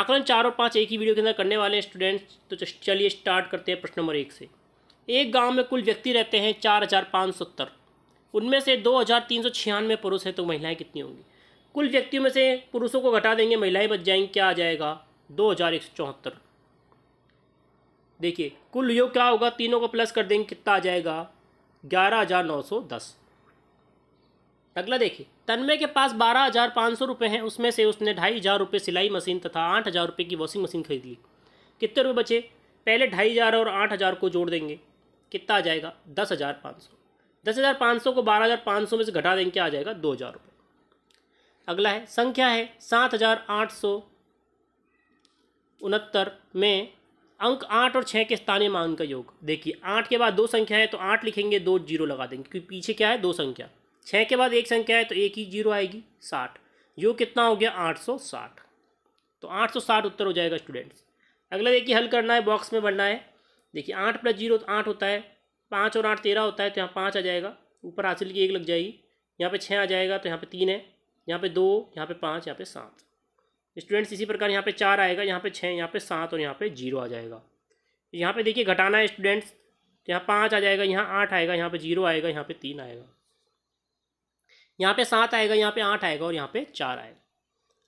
आकलन चार और पाँच एक ही वीडियो के अंदर करने वाले स्टूडेंट्स तो चलिए स्टार्ट करते हैं प्रश्न नंबर एक से एक गांव में कुल व्यक्ति रहते हैं चार हज़ार पाँच सौ सत्तर उनमें से दो हज़ार तीन सौ छियानवे पुरुष हैं तो महिलाएं कितनी होंगी कुल व्यक्तियों में से पुरुषों को घटा देंगे महिलाएं बच जाएंगी क्या आ जाएगा दो हज़ार एक सौ चौहत्तर देखिए कुल योग क्या होगा तीनों को प्लस कर देंगे कितना आ जाएगा ग्यारह हज़ार नौ सौ दस अगला देखिए तन्मय के पास बारह हज़ार पाँच सौ रुपये हैं उसमें से उसने ढाई हज़ार रुपये सिलाई मशीन तथा आठ हज़ार रुपये की वॉशिंग मशीन खरीद ली कितने रुपये बचे पहले ढाई हज़ार और आठ हज़ार को जोड़ देंगे कितना आ जाएगा दस हज़ार पाँच सौ दस हज़ार पाँच सौ को बारह हज़ार पाँच सौ में से घटा देंगे क्या आ जाएगा दो हज़ार रुपये अगला है संख्या है सात हज़ार आठ सौ उनहत्तर में अंक आठ और छः के स्थानीय मान का योग देखिए आठ के बाद दो संख्या है तो आठ लिखेंगे दो जीरो लगा देंगे क्योंकि पीछे क्या है दो संख्या छः के बाद एक संख्या है तो एक ही जीरो आएगी साठ यो कितना हो गया आठ सौ साठ तो आठ सौ साठ उत्तर हो जाएगा स्टूडेंट्स अगला देखिए हल करना है बॉक्स में बढ़ना है देखिए आठ प्लस जीरो तो आठ होता है पाँच और आठ तेरह होता है तो यहाँ पाँच आ जाएगा ऊपर हासिल की एक लग जाएगी यहाँ पर छः आ जाएगा तो यहाँ पर तीन है यहाँ पर दो यहाँ पे पाँच यहाँ पर सात स्टूडेंट्स इसी प्रकार यहाँ पर चार आएगा यहाँ पर छः यहाँ पर सात और यहाँ पर जीरो आ जाएगा यहाँ पर देखिए घटाना है स्टूडेंट्स तो यहाँ पाँच आ जाएगा यहाँ आठ आएगा यहाँ पर जीरो आएगा यहाँ पर तीन आएगा यहाँ पे सात आएगा यहाँ पे आठ आएगा और यहाँ पे चार आएगा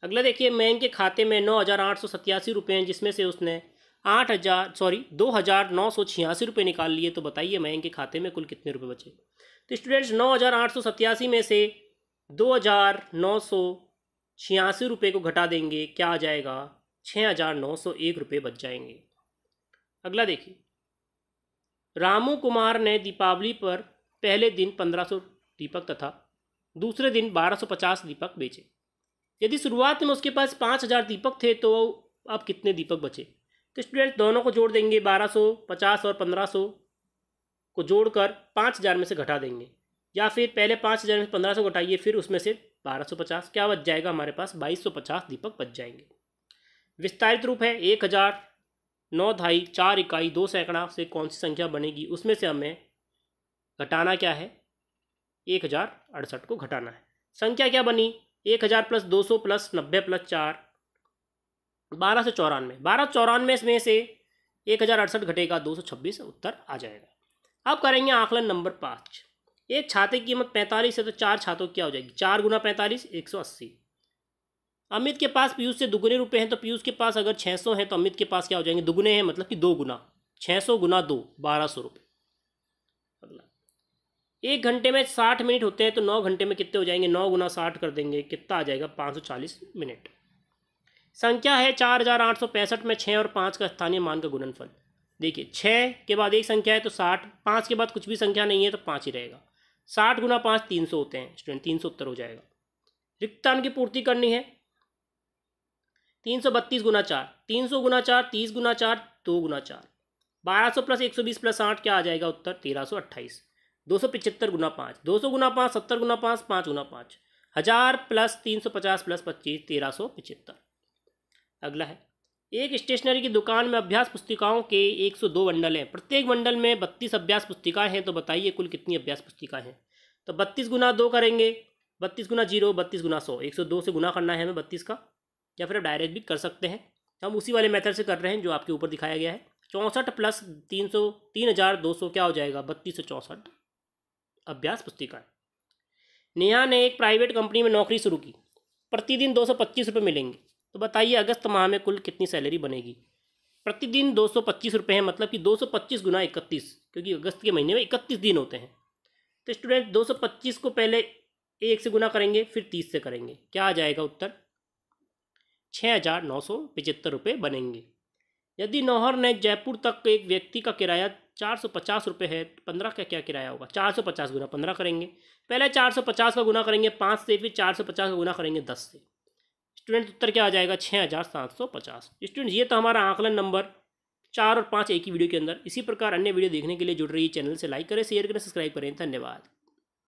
अगला देखिए मैंग के खाते में नौ हज़ार आठ सौ सत्तासी रुपये हैं जिसमें से उसने आठ हज़ार सॉरी दो हज़ार नौ सौ छियासी रुपये निकाल लिए तो बताइए मैंग के खाते में कुल कितने रुपये बचे तो स्टूडेंट्स नौ हज़ार आठ सौ सत्तासी में से दो हज़ार नौ सौ छियासी रुपये को घटा देंगे क्या आ जाएगा छः हज़ार नौ सौ एक रुपये बच जाएंगे अगला देखिए रामू कुमार ने दीपावली पर पहले दिन पंद्रह सौ दीपक तथा दूसरे दिन 1250 दीपक बेचे यदि शुरुआत में उसके पास 5000 दीपक थे तो अब कितने दीपक बचे तो स्टूडेंट दोनों को जोड़ देंगे 1250 और 1500 को जोड़कर 5000 में से घटा देंगे या फिर पहले 5000 में से 1500 घटाइए फिर उसमें से 1250 क्या बच जाएगा हमारे पास 2250 दीपक बच जाएंगे विस्तारित रूप है एक हज़ार नौ ढाई चार इकाई दो सैकड़ा से कौन सी संख्या बनेगी उसमें से हमें घटाना क्या है एक हज़ार अड़सठ को घटाना है संख्या क्या बनी एक हज़ार प्लस दो सौ प्लस नब्बे प्लस चार बारह सौ चौरानवे बारह चौरानवे में से एक हज़ार अड़सठ घटेगा दो सौ छब्बीस उत्तर आ जाएगा अब करेंगे आंकलन नंबर पाँच एक छाते की कीमत पैंतालीस है तो चार छातों क्या हो जाएगी चार गुना पैंतालीस एक सौ अस्सी अमित के पास पीयूष से दुगुने रुपए हैं तो पीयूष के पास अगर छः सौ है तो अमित के पास क्या हो जाएंगे दुगुने हैं मतलब कि दो गुना छः सौ गुना दो बारह सौ रुपये एक घंटे में साठ मिनट होते हैं तो नौ घंटे में कितने हो जाएंगे नौ गुना साठ कर देंगे कितना आ जाएगा पाँच सौ चालीस मिनट संख्या है चार हज़ार आठ सौ पैंसठ में छः और पाँच का स्थानीय मान का गुणनफल देखिए छः के बाद एक संख्या है तो साठ पाँच के बाद कुछ भी संख्या नहीं है तो पाँच ही रहेगा साठ गुना पाँच तीन सौ होते हैं स्टूडेंट तीन सौ उत्तर हो जाएगा रिक्तान की पूर्ति करनी है तीन सौ बत्तीस गुना चार तीन सौ गुना चार तीस गुना चार दो गुना चार बारह सौ प्लस एक सौ बीस प्लस आठ क्या आ जाएगा उत्तर तेरह सौ अट्ठाईस दो सौ पिचहत्तर गुना पाँच दो सौ गुना पाँच सत्तर गुना पाँच पाँच गुना पाँच हज़ार प्लस तीन सौ पचास प्लस पच्चीस तेरह सौ पिचहत्तर अगला है एक स्टेशनरी की दुकान में अभ्यास पुस्तिकाओं के एक सौ दो बंडल हैं प्रत्येक बंडल में बत्तीस अभ्यास पुस्तिकाएँ हैं तो बताइए कुल कितनी अभ्यास पुस्तिकाएँ हैं तो बत्तीस गुना दो करेंगे बत्तीस गुना जीरो बत्तीस गुना सौ एक सौ दो से गुना करना है हमें बत्तीस का या फिर आप डायरेक्ट भी कर सकते हैं हम उसी वाले मेथड से कर रहे हैं जो आपके ऊपर दिखाया गया है चौंसठ प्लस तीन सौ तीन हज़ार दो सौ क्या हो जाएगा बत्तीस सौ चौंसठ अभ्यास पुस्तिका है नेहा ने एक प्राइवेट कंपनी में नौकरी शुरू की प्रतिदिन दो सौ पच्चीस रुपये मिलेंगे तो बताइए अगस्त माह में कुल कितनी सैलरी बनेगी प्रतिदिन दो सौ पच्चीस रुपये है मतलब कि दो सौ पच्चीस गुना इकतीस क्योंकि अगस्त के महीने में इकतीस दिन होते हैं तो स्टूडेंट दो सौ पच्चीस को पहले एक से गुना करेंगे फिर तीस से करेंगे क्या आ जाएगा उत्तर छः हज़ार नौ सौ पचहत्तर रुपये बनेंगे यदि नौहर ने जयपुर तक एक व्यक्ति का किराया चार सौ पचास रुपये है तो पंद्रह का क्या किराया होगा चार सौ पचास गुना पंद्रह करेंगे पहले चार सौ पचास का गुना करेंगे पाँच से फिर चार सौ पचास का गुना करेंगे दस से स्टूडेंट उत्तर क्या आ जाएगा छः हज़ार सात सौ पचास स्टूडेंट ये तो हमारा आंकलन नंबर चार और पाँच एक ही वीडियो के अंदर इसी प्रकार अन्य वीडियो देखने के लिए जुड़ रही है चैनल से लाइक करें शेयर करें सब्सक्राइब करें धन्यवाद